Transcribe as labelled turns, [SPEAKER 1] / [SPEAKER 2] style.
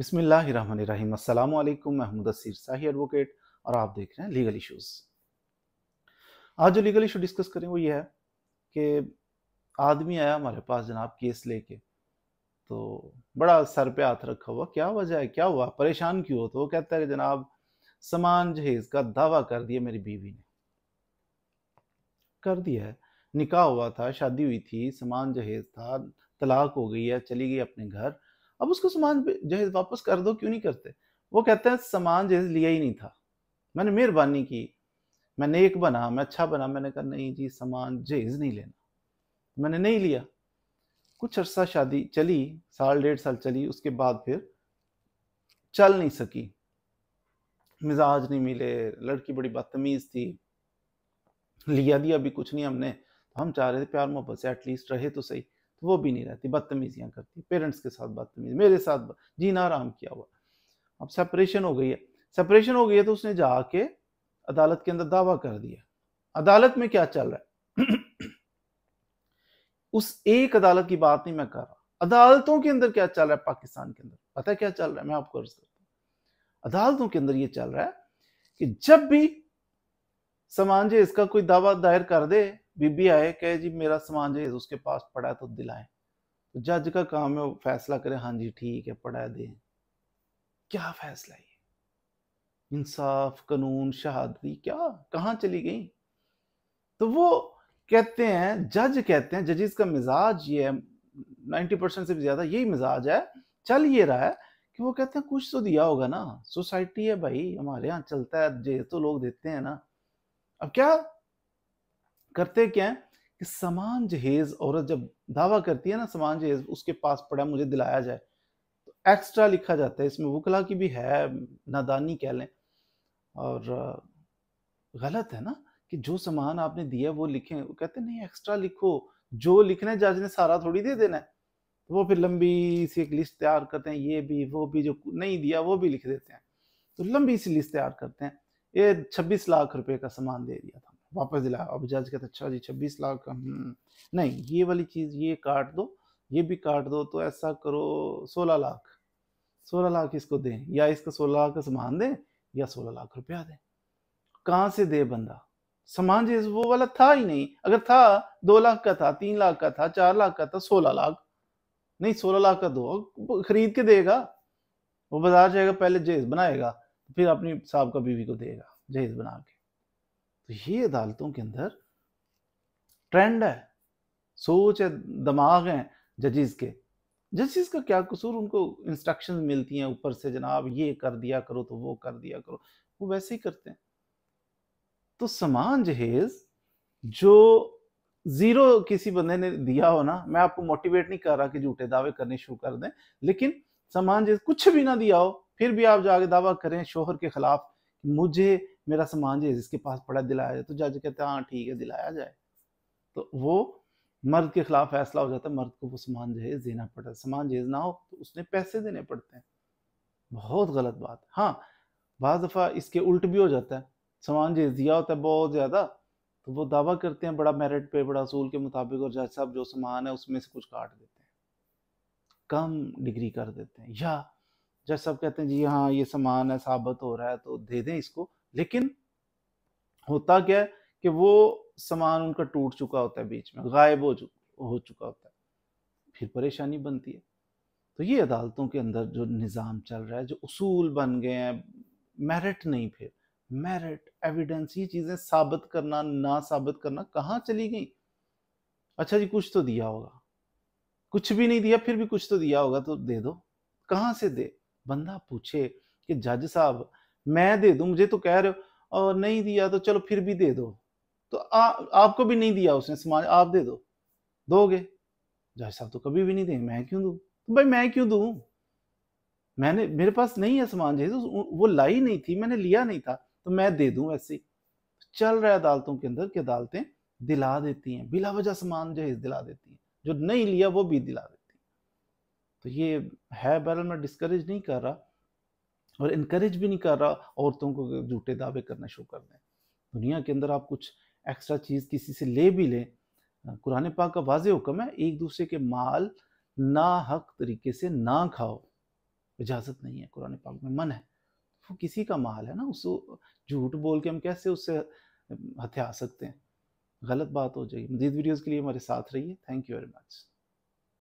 [SPEAKER 1] بسم اللہ الرحمن الرحیم السلام علیکم ساہی ایڈوکیٹ اور آپ دیکھ رہے ہیں لیگل لیگل ایشوز آج جو ایشو ڈسکس کریں وہ یہ ہے کہ آدمی آیا ہمارے پاس جناب کیس لے کے تو بڑا سر پہ ہاتھ رکھا ہوا کیا وجہ ہے کیا ہوا پریشان کیوں ہو تو وہ کہتا ہے جناب سامان جہیز کا دعویٰ کر دیا میری بیوی نے کر دیا ہے نکاح ہوا تھا شادی ہوئی تھی سامان جہیز تھا طلاق ہو گئی ہے چلی گئی اپنے گھر اب اس کو سامان جہیز واپس کر دو کیوں نہیں کرتے وہ کہتے ہیں سامان جہیز لیا ہی نہیں تھا میں نے مہربانی کی میں نیک بنا میں اچھا بنا میں نے کہا نہیں جی سامان جہیز نہیں لینا میں نے نہیں لیا کچھ عرصہ شادی چلی سال ڈیڑھ سال چلی اس کے بعد پھر چل نہیں سکی مزاج نہیں ملے لڑکی بڑی بدتمیز تھی لیا دیا ابھی کچھ نہیں ہم نے ہم چاہ رہے تھے پیار محبت سے ایٹ لیسٹ رہے تو صحیح تو وہ بھی نہیں رہتی بدتمیزیاں کرتی پیرنٹس کے ساتھ بدتمیزی میرے ساتھ جینا آرام کیا ہوا اب سپریشن ہو گئی ہے سپریشن ہو گئی ہے تو اس نے جا کے عدالت کے اندر دعویٰ کر دیا عدالت میں کیا چل رہا ہے اس ایک عدالت کی بات نہیں میں کر رہا عدالتوں کے اندر کیا چل رہا ہے پاکستان کے اندر پتہ کیا چل رہا ہے میں آپ کو عرض کرتا ہوں عدالتوں کے اندر یہ چل رہا ہے کہ جب بھی سمانجے اس کا کوئی دعویٰ دائر کر دے بی بی آئے کہ جی میرا سامان جہیز اس کے پاس پڑا ہے تو دلائیں تو جج کا کام ہے وہ فیصلہ کرے ہاں جی ٹھیک ہے پڑا ہے دیں کیا فیصلہ ہے انصاف قانون شہادری کیا کہاں چلی گئی تو وہ کہتے ہیں جج کہتے ہیں ججز کا مزاج یہ ہے نائنٹی پرسنٹ سے بھی زیادہ یہی مزاج ہے چل یہ رہا ہے کہ وہ کہتے ہیں کچھ تو دیا ہوگا نا سوسائٹی ہے بھائی ہمارے ہاں چلتا ہے جیز تو لوگ دیتے ہیں نا اب کیا کرتے کیا ہیں کہ سامان جہیز عورت جب دعویٰ کرتی ہے نا سامان جہیز اس کے پاس پڑا مجھے دلایا جائے تو ایکسٹرا لکھا جاتا ہے اس میں وکلا کی بھی ہے نادانی کہہ لیں اور غلط ہے نا کہ جو سامان آپ نے دیا وہ لکھیں وہ کہتے ہیں نہیں ایکسٹرا لکھو جو لکھنا ہے جج نے سارا تھوڑی دے دینا ہے وہ پھر لمبی سی ایک لسٹ تیار کرتے ہیں یہ بھی وہ بھی جو نہیں دیا وہ بھی لکھ دیتے ہیں تو لمبی سی لسٹ تیار کرتے ہیں یہ چھبیس لاکھ روپے کا سامان دے دیا تھا واپس دلایا اور بجاج کہتا اچھا جی چھبیس لاکھ کا نہیں یہ والی چیز یہ کاٹ دو یہ بھی کاٹ دو تو ایسا کرو سولہ لاکھ سولہ لاکھ اس کو دیں یا اس کا سولہ لاکھ کا سامان دیں یا سولہ لاکھ روپیہ دیں کہاں سے دے بندہ سامان جیسے وہ والا تھا ہی نہیں اگر تھا دو لاکھ کا تھا تین لاکھ کا تھا چار لاکھ کا تھا سولہ لاکھ نہیں سولہ لاکھ کا دو خرید کے دے گا وہ بازار جائے گا پہلے جہیز بنائے گا پھر اپنی صاحب کا بیوی کو دے گا جہیز بنا کے تو یہ عدالتوں کے اندر ٹرینڈ ہے ہے سوچ دماغ ہیں کے کا کیا قصور ان کو انسٹرکشن ملتی ہیں اوپر سے جناب یہ کر دیا کرو تو سمان جہیز جو زیرو کسی بندے نے دیا ہونا میں آپ کو موٹیویٹ نہیں کر رہا کہ جھوٹے دعوے کرنے شروع کر دیں لیکن سمان جہیز کچھ بھی نہ دیا ہو پھر بھی آپ جا کے دعویٰ کریں شوہر کے خلاف مجھے میرا سامان جہیز اس کے پاس پڑا دلایا جائے تو جج کہتا ہے ہاں ٹھیک ہے دلایا جائے تو وہ مرد کے خلاف فیصلہ ہو جاتا ہے مرد کو وہ سامان جہیز دینا پڑتا ہے سامان جہیز نہ ہو تو اس نے پیسے دینے پڑتے ہیں بہت غلط بات ہے ہاں بعض دفعہ اس کے الٹ بھی ہو جاتا ہے سامان جہیز دیا ہوتا ہے بہت زیادہ تو وہ دعویٰ کرتے ہیں بڑا میرٹ پہ بڑا اصول کے مطابق اور جج صاحب جو سامان ہے اس میں سے کچھ کاٹ دیتے ہیں کم ڈگری کر دیتے ہیں یا جج صاحب کہتے ہیں جی ہاں یہ سامان ہے ثابت ہو رہا ہے تو دے دیں اس کو لیکن ہوتا کیا ہے کہ وہ سامان ان کا ٹوٹ چکا ہوتا ہے بیچ میں غائب ہو چکا ہوتا ہے پھر پریشانی بنتی ہے تو یہ عدالتوں کے اندر جو نظام چل رہا ہے جو اصول بن گئے ہیں میرٹ نہیں پھر میرٹ ایویڈینس یہ چیزیں ثابت کرنا نا ثابت کرنا کہاں چلی گئی اچھا جی کچھ تو دیا ہوگا کچھ بھی نہیں دیا پھر بھی کچھ تو دیا ہوگا تو دے دو کہاں سے دے بندہ پوچھے کہ جج صاحب میں دے دوں مجھے تو کہہ رہے ہو اور نہیں دیا تو چلو پھر بھی دے دو تو آپ کو بھی نہیں دیا اس نے آپ دے دو دو گے صاحب تو کبھی بھی نہیں دیں میں کیوں دوں بھائی میں کیوں دوں میں نے میرے پاس نہیں ہے سامان جیسے وہ لائی نہیں تھی میں نے لیا نہیں تھا تو میں دے دوں ویسے چل رہا ہے عدالتوں کے اندر کہ عدالتیں دلا دیتی ہیں بلا وجہ سامان جہیز دلا دیتی ہیں جو نہیں لیا وہ بھی دلا دیتی ہیں تو یہ ہے بہرحال میں ڈسکریج نہیں کر رہا اور انکریج بھی نہیں کر رہا عورتوں کو جھوٹے دعوے کرنا شروع کر دیں دنیا کے اندر آپ کچھ ایکسٹرا چیز کسی سے لے بھی لیں قرآن پاک کا واضح حکم ہے ایک دوسرے کے مال نا حق طریقے سے نہ کھاؤ اجازت نہیں ہے قرآن پاک میں من ہے وہ کسی کا مال ہے نا اس کو جھوٹ بول کے ہم کیسے اس سے ہتھیار سکتے ہیں غلط بات ہو جائے گی مزید ویڈیوز کے لیے ہمارے ساتھ رہیے تھینک یو ویری مچ